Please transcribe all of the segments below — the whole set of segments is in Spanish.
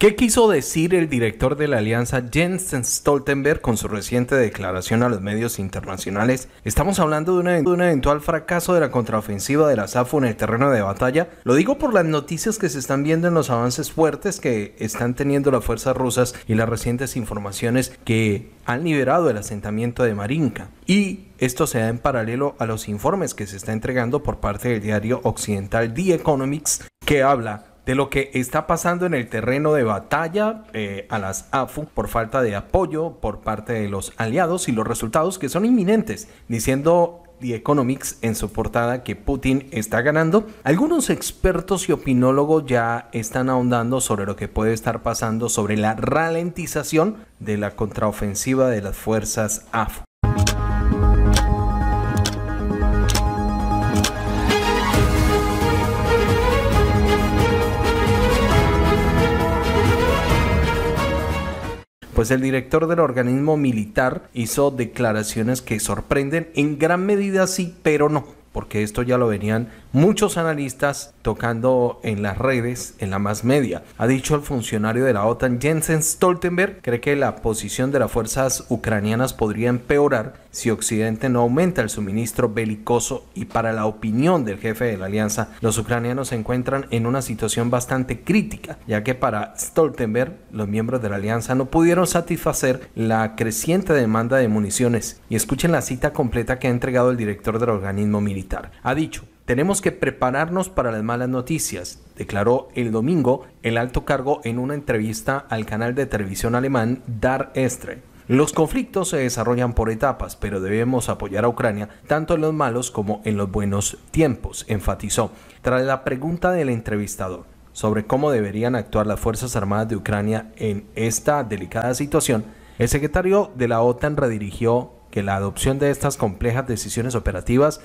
¿Qué quiso decir el director de la alianza Jens Stoltenberg con su reciente declaración a los medios internacionales? Estamos hablando de, de, un eventual fracaso de la contraofensiva de la SAFU en el terreno de batalla. Lo digo por las noticias que se están viendo en los avances fuertes que están teniendo las fuerzas rusas y las recientes informaciones que han liberado el asentamiento de Marinka. Y esto se da en paralelo a los informes que se está entregando por parte del diario occidental The Economics que habla de lo que está pasando en el terreno de batalla eh, a las AFU por falta de apoyo por parte de los aliados y los resultados que son inminentes, diciendo The Economics en su portada que Putin está ganando. Algunos expertos y opinólogos ya están ahondando sobre lo que puede estar pasando sobre la ralentización de la contraofensiva de las fuerzas AFU. pues el director del organismo militar hizo declaraciones que sorprenden en gran medida sí, pero no, porque esto ya lo venían muchos analistas tocando en las redes, en la más media. Ha dicho el funcionario de la OTAN Jensen Stoltenberg, cree que la posición de las fuerzas ucranianas podría empeorar si Occidente no aumenta el suministro belicoso y para la opinión del jefe de la alianza, los ucranianos se encuentran en una situación bastante crítica, ya que para Stoltenberg los miembros de la alianza no pudieron satisfacer la creciente demanda de municiones. Y escuchen la cita completa que ha entregado el director del organismo militar. Ha dicho, tenemos que prepararnos para las malas noticias, declaró el domingo el alto cargo en una entrevista al canal de televisión alemán Dar Estre. Los conflictos se desarrollan por etapas, pero debemos apoyar a Ucrania tanto en los malos como en los buenos tiempos, enfatizó, tras la pregunta del entrevistador sobre cómo deberían actuar las Fuerzas Armadas de Ucrania en esta delicada situación, el secretario de la OTAN redirigió que la adopción de estas complejas decisiones operativas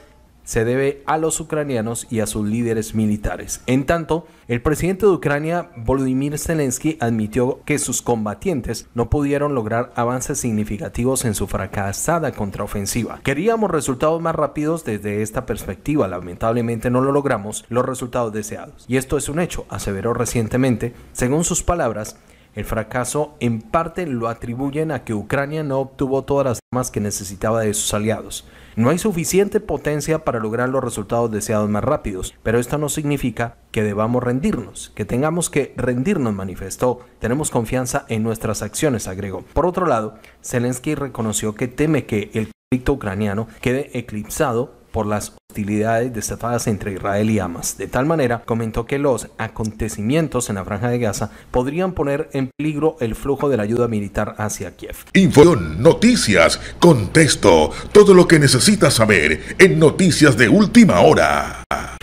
se debe a los ucranianos y a sus líderes militares. En tanto, el presidente de Ucrania, Volodymyr Zelensky, admitió que sus combatientes no pudieron lograr avances significativos en su fracasada contraofensiva. Queríamos resultados más rápidos desde esta perspectiva, lamentablemente no lo logramos los resultados deseados. Y esto es un hecho, aseveró recientemente, según sus palabras, el fracaso en parte lo atribuyen a que Ucrania no obtuvo todas las armas que necesitaba de sus aliados. No hay suficiente potencia para lograr los resultados deseados más rápidos, pero esto no significa que debamos rendirnos, que tengamos que rendirnos, manifestó. Tenemos confianza en nuestras acciones, agregó. Por otro lado, Zelensky reconoció que teme que el conflicto ucraniano quede eclipsado por las hostilidades destapadas entre Israel y Hamas. De tal manera, comentó que los acontecimientos en la franja de Gaza podrían poner en peligro el flujo de la ayuda militar hacia Kiev. Información, noticias, contexto, todo lo que necesitas saber en Noticias de Última Hora.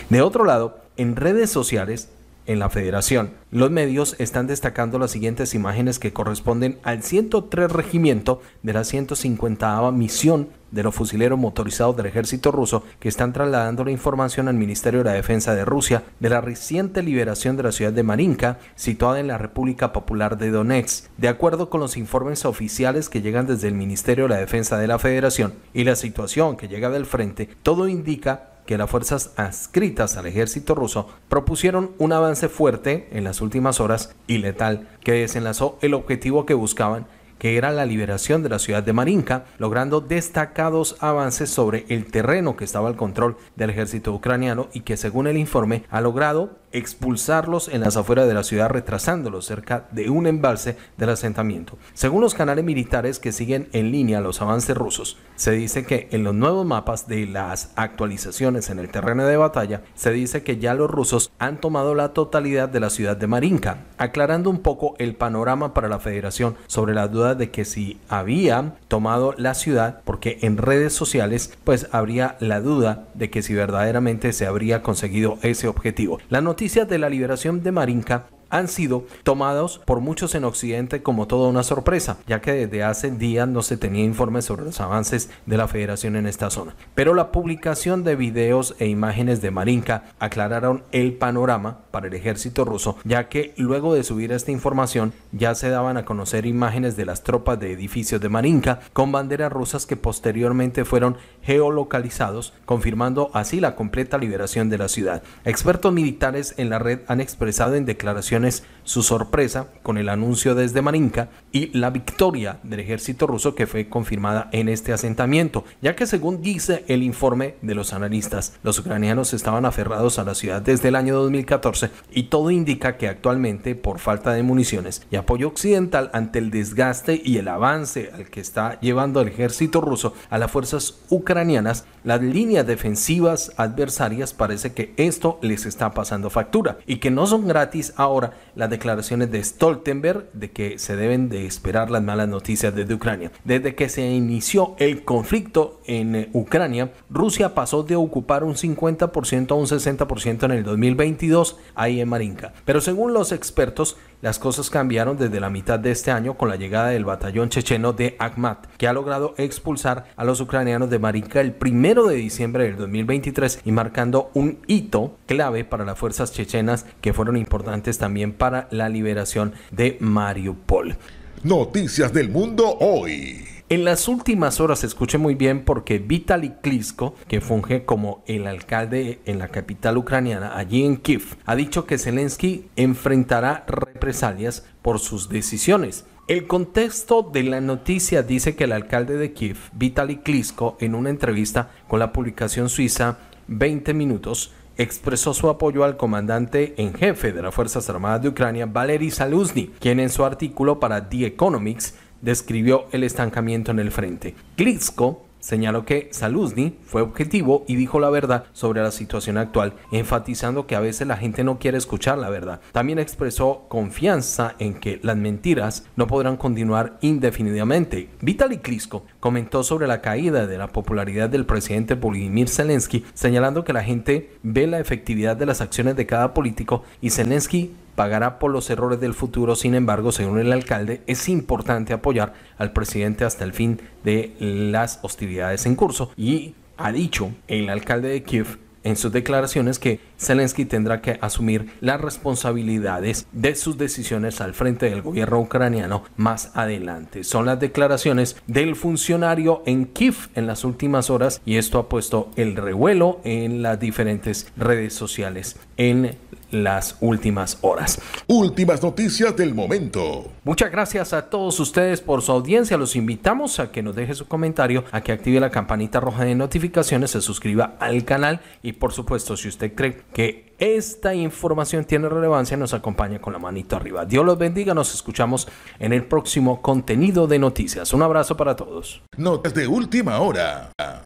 De otro lado, en redes sociales, en la federación. Los medios están destacando las siguientes imágenes que corresponden al 103 regimiento de la 150 misión de los fusileros motorizados del ejército ruso que están trasladando la información al Ministerio de la Defensa de Rusia de la reciente liberación de la ciudad de Marinka, situada en la República Popular de Donetsk. De acuerdo con los informes oficiales que llegan desde el Ministerio de la Defensa de la Federación y la situación que llega del frente, todo indica que las fuerzas adscritas al ejército ruso propusieron un avance fuerte en las últimas horas y letal que desenlazó el objetivo que buscaban que era la liberación de la ciudad de Marinka, logrando destacados avances sobre el terreno que estaba al control del ejército ucraniano y que según el informe ha logrado expulsarlos en las afueras de la ciudad retrasándolos cerca de un embalse del asentamiento. Según los canales militares que siguen en línea los avances rusos, se dice que en los nuevos mapas de las actualizaciones en el terreno de batalla, se dice que ya los rusos han tomado la totalidad de la ciudad de Marinka, aclarando un poco el panorama para la federación sobre la duda de que si había tomado la ciudad, porque en redes sociales pues habría la duda de que si verdaderamente se habría conseguido ese objetivo. La noticia de la liberación de Marinka han sido tomados por muchos en Occidente como toda una sorpresa, ya que desde hace días no se tenía informes sobre los avances de la federación en esta zona. Pero la publicación de videos e imágenes de Marinka aclararon el panorama para el ejército ruso, ya que luego de subir esta información ya se daban a conocer imágenes de las tropas de edificios de Marinka con banderas rusas que posteriormente fueron geolocalizados, confirmando así la completa liberación de la ciudad. Expertos militares en la red han expresado en declaraciones su sorpresa con el anuncio desde Marinka y la victoria del ejército ruso que fue confirmada en este asentamiento, ya que según dice el informe de los analistas, los ucranianos estaban aferrados a la ciudad desde el año 2014 y todo indica que actualmente por falta de municiones y apoyo occidental ante el desgaste y el avance al que está llevando el ejército ruso a las fuerzas ucranianas, las líneas defensivas adversarias parece que esto les está pasando factura y que no son gratis ahora las declaraciones de Stoltenberg de que se deben de esperar las malas noticias desde Ucrania. Desde que se inició el conflicto en eh, Ucrania, Rusia pasó de ocupar un 50% a un 60% en el 2022 ahí en Marinka. Pero según los expertos, las cosas cambiaron desde la mitad de este año con la llegada del batallón checheno de Akhmat, que ha logrado expulsar a los ucranianos de Marinka el primero de diciembre del 2023 y marcando un hito clave para las fuerzas chechenas que fueron importantes también para la liberación de Mariupol. Noticias del Mundo Hoy. En las últimas horas, escuché muy bien, porque Vitaly Klitschko, que funge como el alcalde en la capital ucraniana, allí en Kiev, ha dicho que Zelensky enfrentará represalias por sus decisiones. El contexto de la noticia dice que el alcalde de Kiev, Vitaly Klitschko, en una entrevista con la publicación suiza 20 Minutos, expresó su apoyo al comandante en jefe de las Fuerzas Armadas de Ucrania, Valery Saluzny, quien en su artículo para The Economics describió el estancamiento en el frente. Klitschko Señaló que Saluzny fue objetivo y dijo la verdad sobre la situación actual, enfatizando que a veces la gente no quiere escuchar la verdad. También expresó confianza en que las mentiras no podrán continuar indefinidamente. Vitaly Klitschko comentó sobre la caída de la popularidad del presidente Volodymyr Zelensky, señalando que la gente ve la efectividad de las acciones de cada político y Zelensky pagará por los errores del futuro. Sin embargo, según el alcalde, es importante apoyar al presidente hasta el fin de las hostilidades en curso. Y ha dicho el alcalde de Kiev en sus declaraciones que Zelensky tendrá que asumir las responsabilidades de sus decisiones al frente del gobierno ucraniano más adelante. Son las declaraciones del funcionario en Kiev en las últimas horas y esto ha puesto el revuelo en las diferentes redes sociales en las últimas horas. Últimas noticias del momento. Muchas gracias a todos ustedes por su audiencia. Los invitamos a que nos deje su comentario, a que active la campanita roja de notificaciones, se suscriba al canal y por supuesto si usted cree que esta información tiene relevancia, nos acompaña con la manito arriba. Dios los bendiga, nos escuchamos en el próximo contenido de noticias. Un abrazo para todos. Notas de última hora.